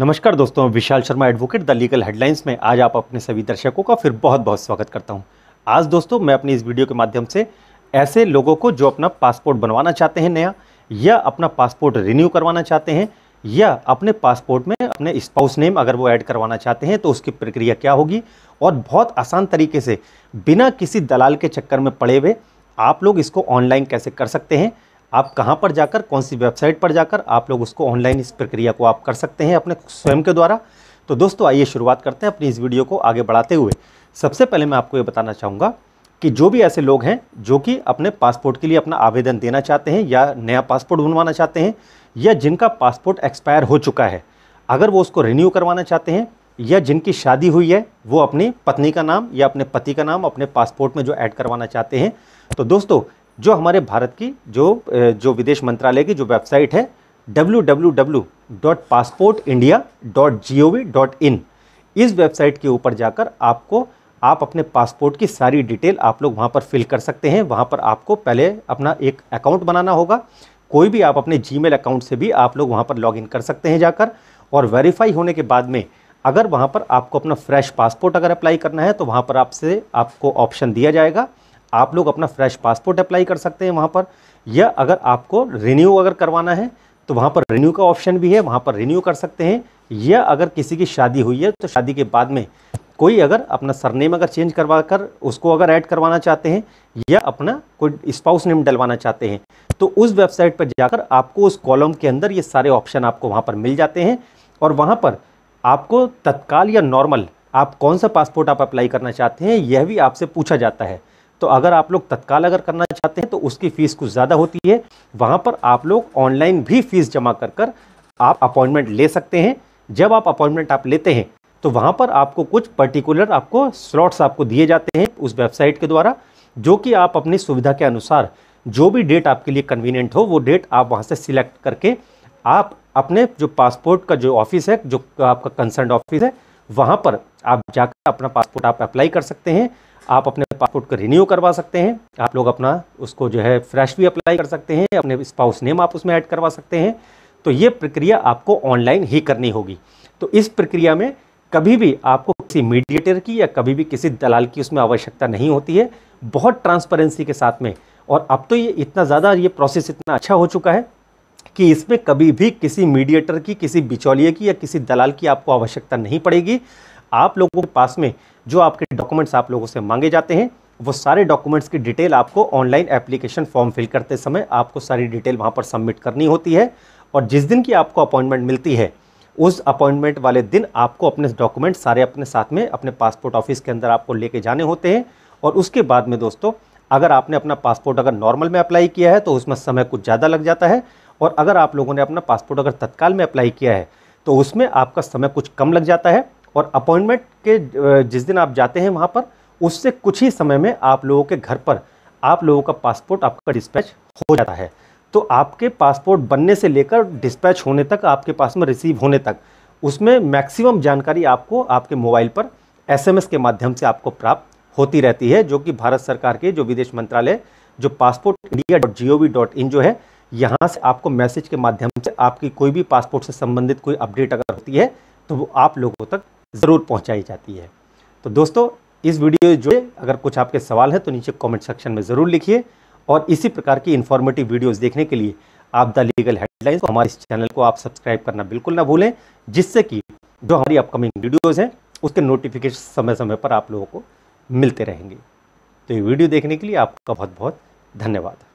नमस्कार दोस्तों Vishal Sharma advocate the legal headlines में आज आप अपने सभी दर्शकों का फिर बहुत बहुत स्वागत करता हूं आज दोस्तों मैं अपनी इस वीडियो के माध्यम से ऐसे लोगों को जो अपना पासपोर्ट बनवाना चाहते हैं नया या अपना पासपोर्ट रिन्यू करवाना चाहते हैं या अपने पासपोर्ट में अपने स्पाउस नेम अगर वो ऐड करवाना चाहते हैं तो उसकी प्रक्रिया क्या होगी और बहुत आसान तरीके से बिना किसी दलाल के चक्कर में पड़े हुए आप लोग इसको ऑनलाइन कैसे कर सकते हैं आप कहाँ पर जाकर कौन सी वेबसाइट पर जाकर आप लोग उसको ऑनलाइन इस प्रक्रिया को आप कर सकते हैं अपने स्वयं के द्वारा तो दोस्तों आइए शुरुआत करते हैं अपनी इस वीडियो को आगे बढ़ाते हुए सबसे पहले मैं आपको ये बताना चाहूँगा कि जो भी ऐसे लोग हैं जो कि अपने पासपोर्ट के लिए अपना आवेदन देना चाहते हैं या नया पासपोर्ट बनवाना चाहते हैं या जिनका पासपोर्ट एक्सपायर हो चुका है अगर वो उसको रिन्यू करवाना चाहते हैं या जिनकी शादी हुई है वो अपनी पत्नी का नाम या अपने पति का नाम अपने पासपोर्ट में जो ऐड करवाना चाहते हैं तो दोस्तों जो हमारे भारत की जो जो विदेश मंत्रालय की जो वेबसाइट है www.passportindia.gov.in इस वेबसाइट के ऊपर जाकर आपको आप अपने पासपोर्ट की सारी डिटेल आप लोग वहाँ पर फिल कर सकते हैं वहाँ पर आपको पहले अपना एक अकाउंट बनाना होगा कोई भी आप अपने जी अकाउंट से भी आप लोग वहाँ पर लॉग कर सकते हैं जाकर और वेरीफाई होने के बाद में अगर वहाँ पर आपको अपना फ्रेश पासपोर्ट अगर अप्लाई करना है तो वहाँ पर आपसे आपको ऑप्शन दिया जाएगा आप लोग अपना फ्रेश पासपोर्ट अप्लाई कर सकते हैं वहाँ पर या अगर आपको रिन्यू अगर करवाना है तो वहाँ पर रिन्यू का ऑप्शन भी है वहाँ पर रिन्यू कर सकते हैं या अगर किसी की शादी हुई है तो शादी के बाद में कोई अगर अपना सरनेम अगर चेंज करवा कर उसको अगर ऐड करवाना चाहते हैं या अपना कोई स्पाउस नेम डलवाना चाहते हैं तो उस वेबसाइट पर जाकर आपको उस कॉलम के अंदर ये सारे ऑप्शन आपको वहाँ पर मिल जाते हैं और वहाँ पर आपको तत्काल या नॉर्मल आप कौन सा पासपोर्ट आप अप्लाई करना चाहते हैं यह भी आपसे पूछा जाता है तो अगर आप लोग तत्काल अगर करना चाहते हैं तो उसकी फ़ीस कुछ ज़्यादा होती है वहाँ पर आप लोग ऑनलाइन भी फ़ीस जमा कर कर आप अपॉइंटमेंट ले सकते हैं जब आप अपॉइंटमेंट आप लेते हैं तो वहाँ पर आपको कुछ पर्टिकुलर आपको स्लॉट्स आपको दिए जाते हैं उस वेबसाइट के द्वारा जो कि आप अपनी सुविधा के अनुसार जो भी डेट आपके लिए कन्वीनियंट हो वो डेट आप वहाँ से सिलेक्ट करके आप अपने जो पासपोर्ट का जो ऑफिस है जो आपका कंसर्न ऑफिस है वहाँ पर आप जाकर अपना पासपोर्ट आप अप्लाई कर सकते हैं आप अपने पासपोर्ट को रिन्यू करवा सकते हैं आप लोग अपना उसको जो है फ्रेश भी अप्लाई कर सकते हैं अपने स्पाउस नेम आप उसमें ऐड करवा सकते हैं तो ये प्रक्रिया आपको ऑनलाइन ही करनी होगी तो इस प्रक्रिया में कभी भी आपको किसी मीडिएटर की या कभी भी किसी दलाल की उसमें आवश्यकता नहीं होती है बहुत ट्रांसपेरेंसी के साथ में और अब तो ये इतना ज़्यादा ये प्रोसेस इतना अच्छा हो चुका है कि इसमें कभी भी किसी मीडिएटर की किसी बिचौलिए की या किसी दलाल की आपको आवश्यकता नहीं पड़ेगी आप लोगों के पास में जो आपके डॉक्यूमेंट्स आप लोगों से मांगे जाते हैं वो सारे डॉक्यूमेंट्स की डिटेल आपको ऑनलाइन एप्लीकेशन फॉर्म फिल करते समय आपको सारी डिटेल वहाँ पर सबमिट करनी होती है और जिस दिन की आपको अपॉइंटमेंट मिलती है उस अपॉइंटमेंट वाले दिन आपको अपने डॉक्यूमेंट सारे अपने साथ में अपने पासपोर्ट ऑफिस के अंदर आपको लेके जाने होते हैं और उसके बाद में दोस्तों अगर आपने अपना पासपोर्ट अगर नॉर्मल में अप्लाई किया है तो उसमें समय कुछ ज़्यादा लग जाता है और अगर आप लोगों ने अपना पासपोर्ट अगर तत्काल में अप्लाई किया है तो उसमें आपका समय कुछ कम लग जाता है और अपॉइंटमेंट के जिस दिन आप जाते हैं वहाँ पर उससे कुछ ही समय में आप लोगों के घर पर आप लोगों का पासपोर्ट आपका डिस्पैच हो जाता है तो आपके पासपोर्ट बनने से लेकर डिस्पैच होने तक आपके पास में रिसीव होने तक उसमें मैक्सिमम जानकारी आपको आपके मोबाइल पर एसएमएस के माध्यम से आपको प्राप्त होती रहती है जो कि भारत सरकार के जो विदेश मंत्रालय जो passport India dot G O V dot in जो है यहाँ से आपको मैसेज के माध्यम से आपकी कोई भी पासपोर्ट से संबंधित कोई अपडेट अगर होती है तो वो आप लोगों तक ज़रूर पहुँचाई जाती है तो दोस्तों इस वीडियो जो अगर कुछ आपके सवाल हैं तो नीचे कमेंट सेक्शन में ज़रूर लिखिए और इसी प्रकार की इन्फॉर्मेटिव वीडियोस देखने के लिए आप द लीगल हेडलाइंस हमारे इस चैनल को आप सब्सक्राइब करना बिल्कुल ना भूलें जिससे कि जो हमारी अपकमिंग वीडियोज़ हैं उसके नोटिफिकेशन समय समय पर आप लोगों को मिलते रहेंगे तो ये वीडियो देखने के लिए आपका बहुत बहुत धन्यवाद